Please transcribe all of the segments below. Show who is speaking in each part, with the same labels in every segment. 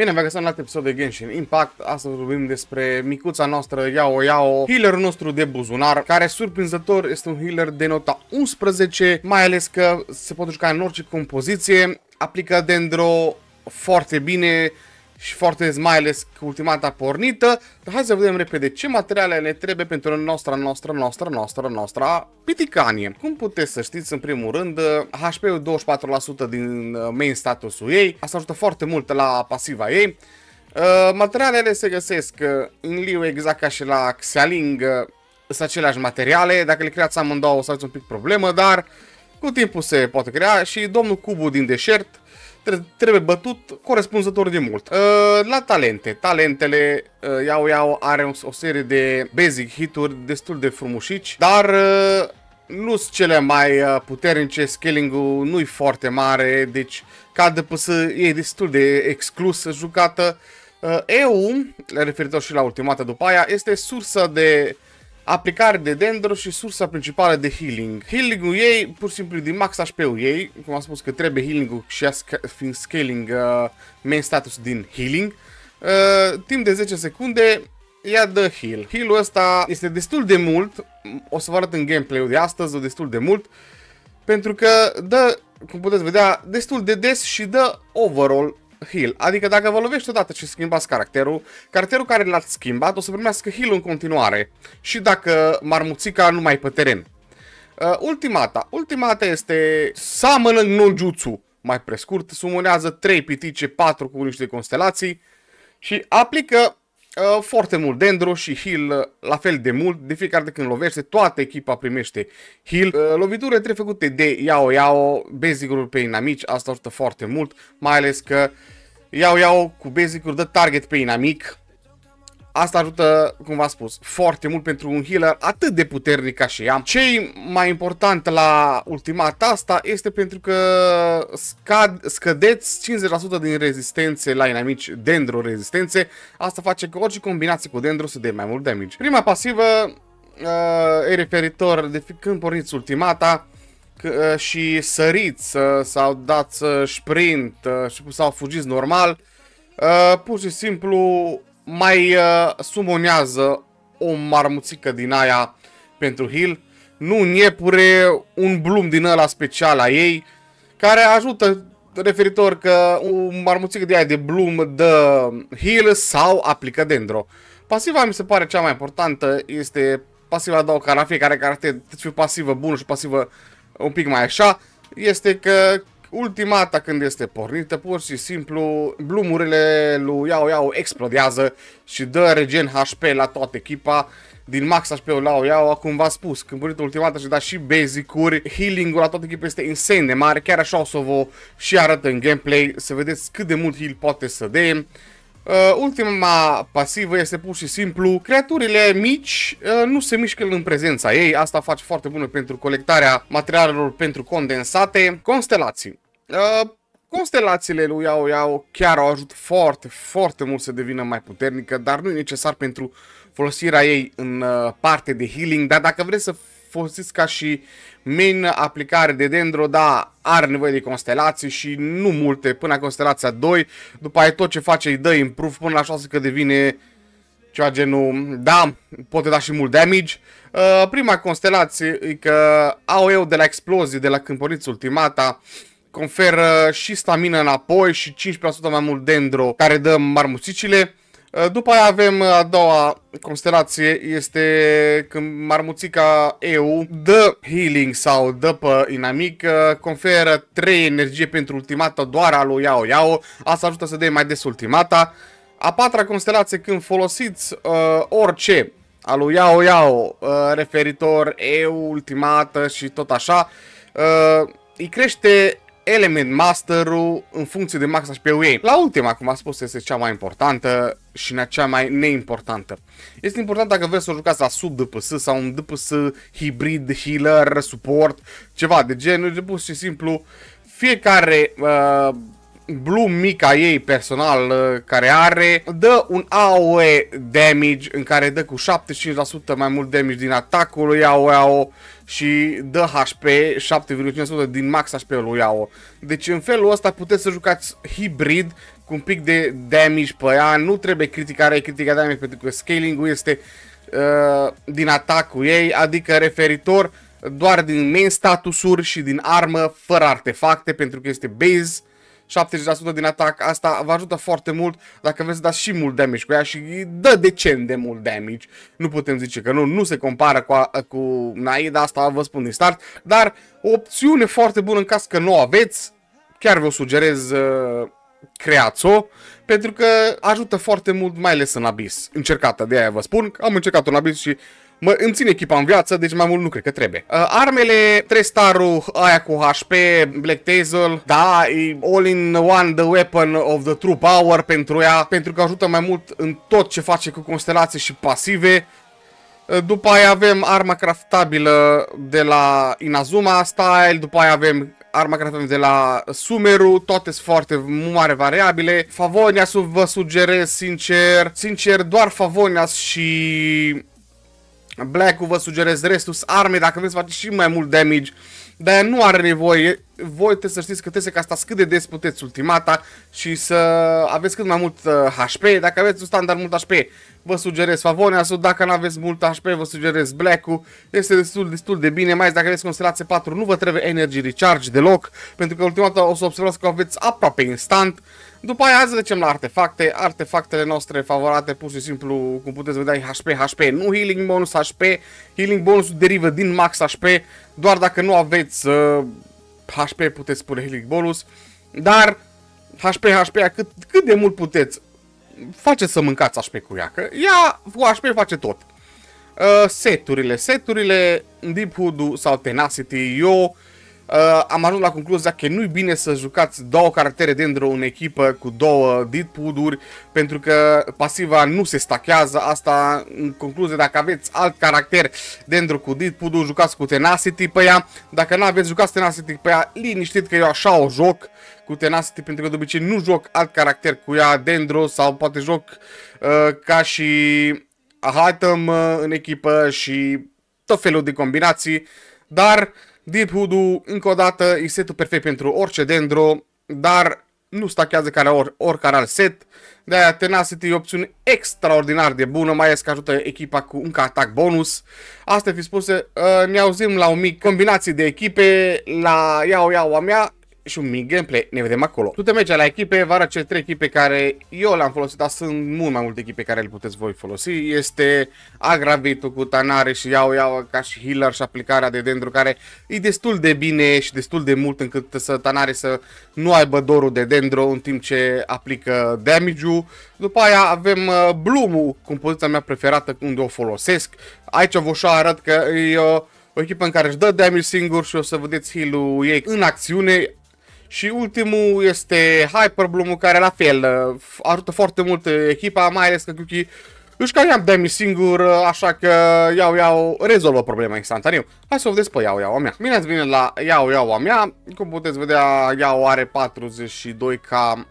Speaker 1: Bine, v-am găsit un alt episod de Genshin Impact. Astăzi vorbim despre micuța noastră Yao Yao, healerul nostru de buzunar, care surprinzător este un healer de nota 11, mai ales că se poate juca în orice compoziție, aplică dendro foarte bine, și foarte mai ales cu ultimata pornită. Dar hai să vedem repede ce materiale ne trebuie pentru noastră noastră noastră noastră noastră piticanie. Cum puteți să știți, în primul rând, HP-ul 24% din uh, main statusul ei. Asta ajută foarte mult la pasiva ei. Uh, materialele se găsesc uh, în Liu exact ca și la Xialing. sunt aceleași materiale, dacă le creați amândouă o să aveți un pic problemă, dar cu timpul se poate crea și domnul Cubu din deșert trebuie bătut corespunzător de mult. Uh, la talente, talentele uh, Iau Iau are o serie de basic hituri destul de frumușici, dar uh, nu sunt cele mai puternice, scaling-ul nu-i foarte mare, deci ca să e destul de exclus jucată. EU, referitor și la ultimata după aia, este sursă de uh, aplicare de dendro și sursa principală de healing. Healing-ul ei, pur și simplu din max HP-ul ei, cum am spus că trebuie healing-ul și ea fiind scaling uh, main status din healing, uh, timp de 10 secunde ea dă heal. Heal-ul ăsta este destul de mult, o să vă arăt în gameplay-ul de astăzi, o destul de mult, pentru că dă, cum puteți vedea, destul de des și dă overall heal. Adică dacă vă lovești odată și schimbați caracterul, caracterul care l-ați schimbat o să primească heal în continuare. Și dacă marmuțica nu mai pe teren. Uh, ultimata. Ultimata este Summoning no Mai prescurt, sumonează 3 pitice, 4 cu niște constelații și aplică Uh, foarte mult dendro și hill, uh, la fel de mult. De fiecare dată când lovește, toată echipa primește hill. Uh, loviturile trebuie făcute de Yao Yao, basic pe inamici, asta ajută foarte mult, mai ales că Yao Yao cu basic-uri dă target pe inamic Asta ajută, cum v-am spus, foarte mult pentru un healer atât de puternic ca și am. Ce mai important la ultimata asta este pentru că scad, scădeți 50% din rezistențe la inamici dendro-rezistențe. Asta face că orice combinație cu dendro să dea mai mult damage. Prima pasivă uh, e referitor de când porniți ultimata, uh, și săriți uh, sau dați uh, sprint sau fugiți normal, pur și simplu mai uh, sumonează o marmuțică din aia pentru heal, nu un iepure, un blum din ăla special a ei, care ajută referitor că un marmuțică de aia de blum dă heal sau aplică dendro. Pasiva mi se pare cea mai importantă, este pasiva care la fiecare caracter, trebuie deci pasivă bună și pasivă un pic mai așa, este că Ultimata când este pornită, pur și simplu, blumurile lui Yao Yao explodează și dă regen HP la toată echipa din max HP-ul la Yao. acum v-a spus, când pornită ultimata și da și basic-uri, healing-ul la toată echipa este insane de mare, chiar așa o să vă și arăt în gameplay, să vedeți cât de mult heal poate să dea. Uh, ultima pasivă este pur și simplu, creaturile mici uh, nu se mișcă în prezența ei, asta face foarte bună pentru colectarea materialelor pentru condensate. Constelații. Uh, Constelațiile lui Yao Yao chiar au ajut foarte, foarte mult să devină mai puternică, dar nu e necesar pentru folosirea ei în uh, parte de healing, dar dacă vreți să folosiți ca și main aplicare de Dendro, da, are nevoie de constelații și nu multe până la constelația 2, după aia tot ce face îi dă improve până la 6 că devine ceva genul, da, poate da și mult damage. Uh, prima constelație e că au eu de la explozii, de la când ultimata, conferă și stamina înapoi și 15% mai mult dendro care dă marmuțicile. Uh, după aia avem uh, a doua constelație, este când marmuțica EU dă healing sau dă pe inamic, uh, conferă 3 energie pentru ultimata doar a lui Yao Yao, asta ajută să dai mai des ultimata. A patra constelație când folosiți uh, orice a lui Yao Yao, uh, referitor EU, ultimată și tot așa, uh, îi crește Element Master-ul în funcție de max HP-ul ei. La ultima, cum am spus, este cea mai importantă și cea mai neimportantă. Este important dacă vreți să o jucați la sub DPS sau un DPS hibrid, healer, support, ceva de genul, de pus și simplu fiecare uh, Bloom mica ei personal uh, care are, dă un AOE damage în care dă cu 75% mai mult damage din atacul lui Yao și dă HP 7,5% din max HP lui Yao. Deci în felul ăsta puteți să jucați hibrid cu un pic de damage pe ea, nu trebuie criticare, critica damage pentru că scaling-ul este uh, din atacul ei, adică referitor doar din main status-uri și din armă fără artefacte pentru că este base 70% din atac, asta vă ajută foarte mult dacă vreți să dați și mult damage cu ea și dă decent de mult damage. Nu putem zice că nu, nu se compară cu, cu Naida, asta vă spun din start, dar o opțiune foarte bună în caz că nu o aveți, chiar vă sugerez uh, creați-o, pentru că ajută foarte mult, mai ales în abis. Încercată, de aia vă spun, am încercat un abis și mă, îmi țin echipa în viață, deci mai mult nu cred că trebuie. Uh, armele, trestarul, aia cu HP, Black Tazel, da, e all in one the weapon of the true power pentru ea, pentru că ajută mai mult în tot ce face cu constelații și pasive. Uh, după aia avem arma craftabilă de la Inazuma Style, după aia avem arma craftabilă de la Sumeru, toate sunt foarte mare variabile. Favonia vă sugerez sincer, sincer doar Favonia și Black-ul vă sugerez Restus arme dacă vreți să faceți și mai mult damage. Dar nu are nevoie. Voi trebuie să știți că trebuie să castați cât de des puteți ultimata și să aveți cât mai mult HP. Uh, dacă aveți un standard mult HP, vă sugerez sau Dacă nu aveți mult HP, vă sugerez Black-ul. Este destul, destul de bine, mai ales dacă aveți constelație 4, nu vă trebuie Energy Recharge deloc, pentru că ultimata o să observați că o aveți aproape instant. După aia să trecem la artefacte. Artefactele noastre favorate, pur și simplu, cum puteți vedea, HP, HP. Nu healing bonus HP. Healing bonus derivă din max HP. Doar dacă nu aveți uh, HP, puteți pune healing bonus. Dar HP, HP, cât, cât de mult puteți, faceți să mâncați HP cu ea. Că ea cu HP face tot. Uh, seturile, seturile, Deep Hood sau Tenacity, eu... Uh, uh, am ajuns la concluzia că nu-i bine să jucați două caractere dentro în echipă cu două deadpool pentru că pasiva nu se stachează, asta în concluzie, dacă aveți alt caracter dentro cu deadpool jucați cu tenacity pe ea, dacă nu aveți, jucați tenacity pe ea, liniștit că eu așa o joc, cu Tenacity pentru că de obicei nu joc alt caracter cu ea, Dendro sau poate joc uh, ca și Hatem uh, în echipă și tot felul de combinații, dar Deep Hoodoo, încă o dată, e setul perfect pentru orice dendro, dar nu stachează care or, oricare alt set. De-aia Tenacity e o opțiune extraordinar de bună, mai ales că ajută echipa cu un atac bonus. Asta fi spuse, uh, ne auzim la o mică combinație de echipe, la iau iau a mea, și un mic gameplay, ne vedem acolo. Tu te mergi la echipe, vă arăt cele trei echipe care eu le-am folosit, dar sunt mult mai multe echipe care le puteți voi folosi. Este Agravitul cu Tanare și Iau Iau ca și healer și aplicarea de dendru care e destul de bine și destul de mult încât să Tanare să nu aibă dorul de dendro în timp ce aplică damage-ul. După aia avem uh, Bloom-ul, compoziția mea preferată unde o folosesc. Aici vă și arăt că e uh, o echipă în care își dă damage singur și o să vedeți heal-ul ei în acțiune. Și ultimul este Hyperbloom, care la fel uh, ajută foarte mult echipa, mai ales că Cookie își cam i-am demi singur, uh, așa că uh, iau iau rezolvă problema instantaneu. Hai să o vedeți pe iau iau a mea. Bine ați venit la iau iau a mea. Cum puteți vedea, iau are 42k uh,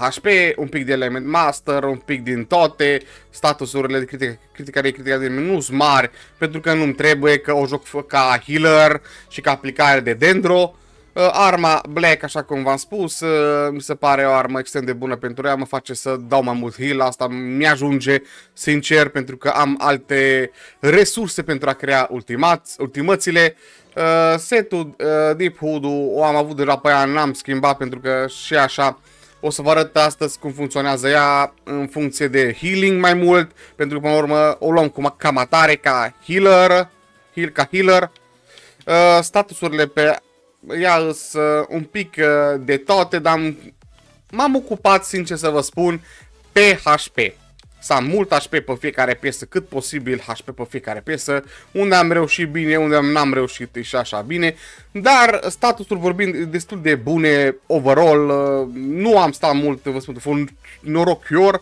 Speaker 1: HP, un pic de Element Master, un pic din toate, statusurile de critică, criticare, critica de minus mari, pentru că nu-mi trebuie că o joc ca healer și ca aplicare de dendro, Uh, arma Black, așa cum v-am spus, uh, mi se pare o armă extrem de bună pentru ea, mă face să dau mai mult heal, asta mi-ajunge, sincer, pentru că am alte resurse pentru a crea ultimați, ultimățile. Uh, setul Deep hood o am avut deja pe ea, n-am schimbat pentru că și așa o să vă arăt astăzi cum funcționează ea în funcție de healing mai mult, pentru că, până la urmă, o luăm cum cam atare, ca healer, heal, ca healer. Uh, statusurile pe iar un pic uh, de toate, dar m-am ocupat, sincer să vă spun, pe HP. Să am mult HP pe fiecare piesă, cât posibil HP pe fiecare piesă, unde am reușit bine, unde n-am reușit și așa bine, dar statusul vorbind destul de bune overall, uh, nu am stat mult, vă spun, un noroc fior, uh,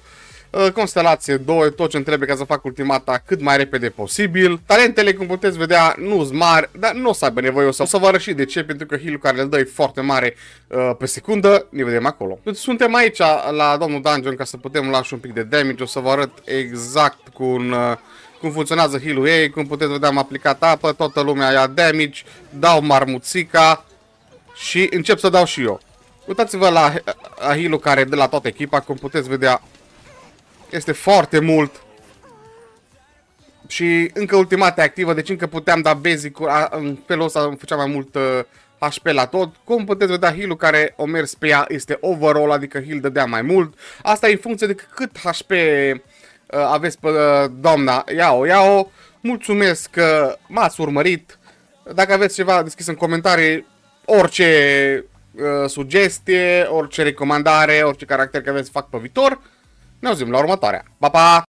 Speaker 1: Uh, Constelație 2, tot ce trebuie ca să fac ultimata cât mai repede posibil. Talentele, cum puteți vedea, nu sunt mari, dar nu o să aibă nevoie, o să, o să vă arăt și de ce, pentru că heal care le dă e foarte mare uh, pe secundă. Ne vedem acolo. Deci, suntem aici la domnul Dungeon ca să putem lua și un pic de damage, o să vă arăt exact cu un... Uh, cum funcționează heal ei, cum puteți vedea am aplicat apă, toată lumea ia damage, dau marmuțica și încep să dau și eu. Uitați-vă la heal uh, care de la toată echipa, cum puteți vedea este foarte mult. Și încă ultimate activă, deci încă puteam da basic a, în felul ăsta îmi făcea mai mult uh, HP la tot. Cum puteți vedea, heal care o mers pe ea este overall, adică heal dădea mai mult. Asta e în funcție de cât HP uh, aveți pe uh, doamna ia-o Mulțumesc că m-ați urmărit. Dacă aveți ceva deschis în comentarii, orice uh, sugestie, orice recomandare, orice caracter că aveți să fac pe viitor. Ne auzim la următoarea. Pa, pa!